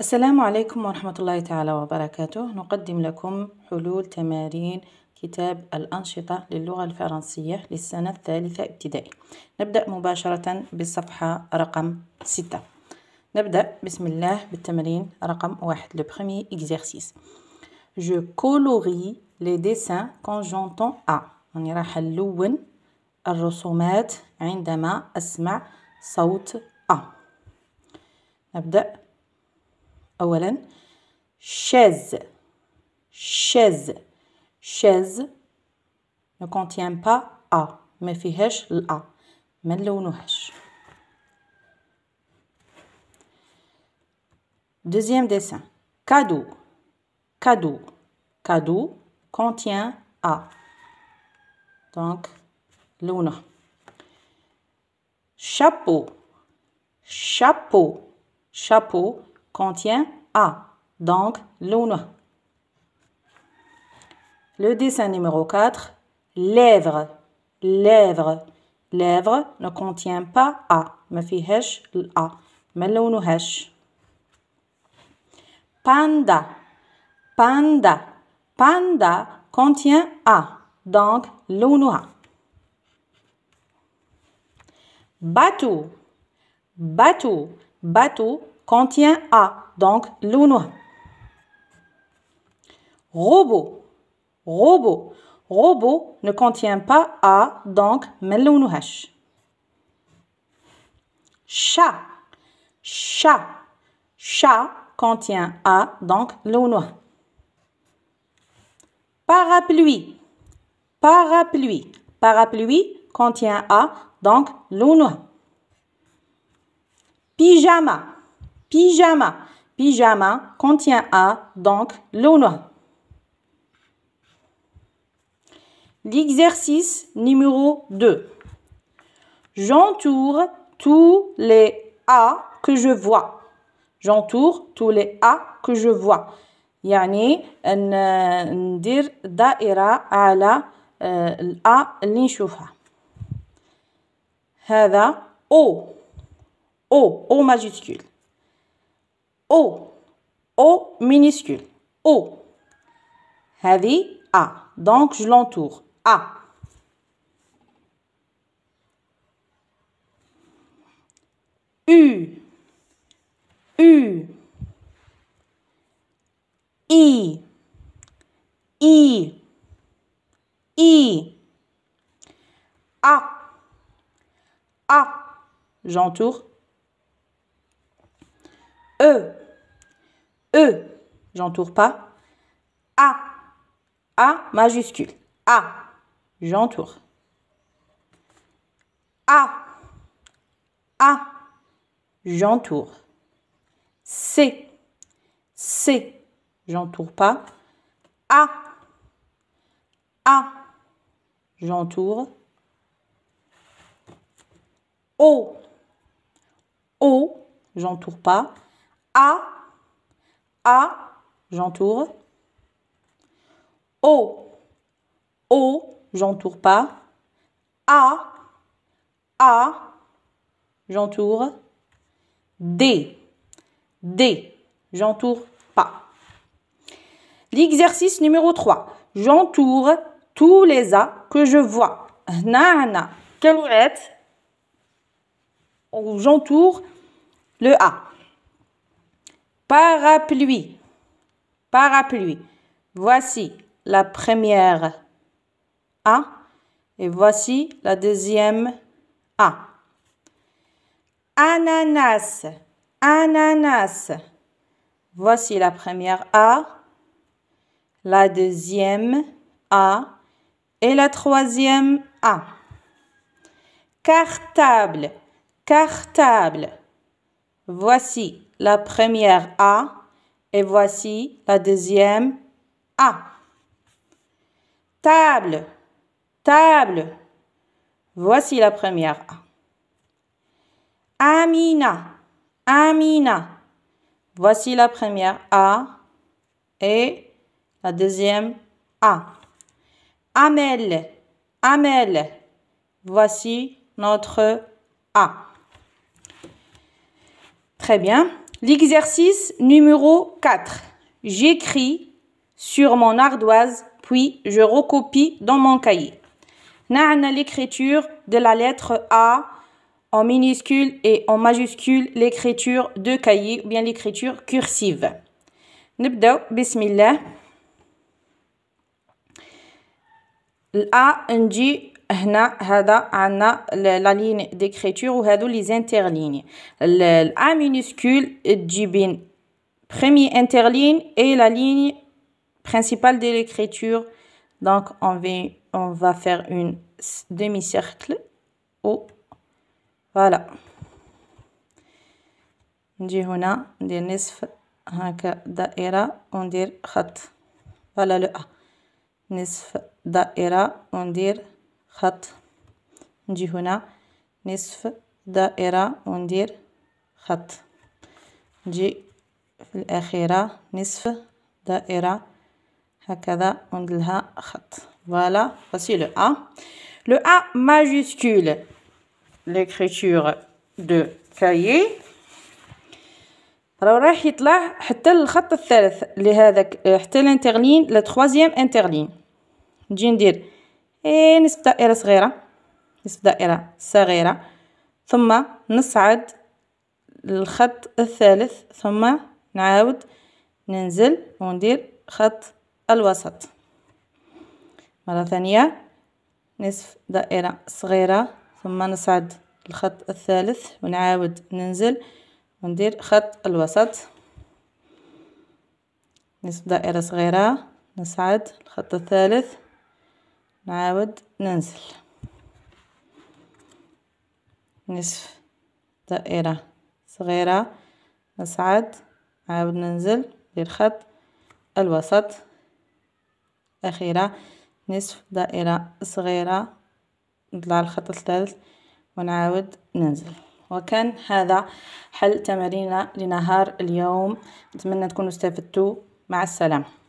السلام عليكم ورحمة الله تعالى وبركاته نقدم لكم حلول تمارين كتاب الأنشطة للغة الفرنسية للسنة الثالثة ابتدائي نبدأ مباشرة بالصفحة رقم ستة نبدأ بسم الله بالتمرين رقم واحد لو بخومي اكزرسيس جو كولوري لي ديسان ا يعني راح نلون الرسومات عندما أسمع صوت أ نبدأ chaise chaise chaise ne contient pas A Me la la mais نلونوهاش Deuxième dessin. Cadeau. Cadeau. Cadeau contient A. Donc, l'una. Chapeau. Chapeau. Chapeau contient A, donc l'ONU. Le dessin numéro 4, lèvres, lèvres, lèvres ne contient pas A, mais l'a ». Mais « l'ONU hèche panda panda panda contient A donc A. bateau bateau bateau contient A, donc l'ounoua. Robot, robot, robot ne contient pas A, donc melounouhash. Chat, chat, chat contient A, donc l'ounoua. Parapluie, parapluie, parapluie contient A, donc l'ounoua. Pyjama, pyjama. Pyjama contient A, donc l'ONA. L'exercice numéro 2. J'entoure tous les A que je vois. J'entoure tous les A que je vois. يعني ندير دائرة على الأ اللي نشوفها هذا O O O majuscule O. O minuscule. O. Heavy. A. Donc je l'entoure. A. U. U. I. I. I. A. A. J'entoure E. E. J'entoure pas. A. A majuscule. A. J'entoure. A. A. J'entoure. C. C. J'entoure pas. A. A. J'entoure. O. O. J'entoure pas. A, A, j'entoure. O, O, j'entoure pas. A, A, j'entoure. D, D, j'entoure pas. L'exercice numéro 3. J'entoure tous les A que je vois. Nana, quelle J'entoure le A. Parapluie. Parapluie. Voici la première A et voici la deuxième A. Ananas. Ananas. Voici la première A, la deuxième A et la troisième A. Cartable. Cartable. Voici la première A et voici la deuxième A. Table, table. Voici la première A. Amina, Amina. Voici la première A et la deuxième A. Amel, Amel. Voici notre A. Très bien. L'exercice numéro 4. J'écris sur mon ardoise, puis je recopie dans mon cahier. Na'ana l'écriture de la lettre A en minuscule et en majuscule, l'écriture de cahier ou bien l'écriture cursive. Nibdaw, bismillah. A, a la ligne d'écriture ou les interlignes. L'A A minuscule est premier interligne et la ligne principale de l'écriture. Donc, on va faire un demi-cercle. Voilà. Nous avons des On Voilà le A. On خط نجي هنا نصف دائرة وندير خط نجي في الأخيرة نصف دائرة هكذا وندلها خط فوالا فاسي لو أ لو أ ماجيسكول l'écriture دو كايي راهو رايح يطلع حتى للخط الثالث لهذاك حتى لانتيغلين لا تخوازيام انتيغلين نجي ندير إيه، نصف دائرة صغيرة نصف دائرة صغيرة ثم نصعد للخط الثالث ثم نعاود ننزل وندير خط الوسط مرة ثانية نصف دائرة صغيرة ثم نصعد الخط الثالث ونعاود ننزل وندير خط الوسط نصف دائرة صغيرة نصعد الخط الثالث نعاود ننزل نصف دائرة صغيرة نصعد نعاود ننزل ندير خط الوسط أخيرة نصف دائرة صغيرة نطلع الخط الثالث ونعاود ننزل وكان هذا حل تمارين لنهار اليوم نتمنى تكونوا استفدتوا مع السلامة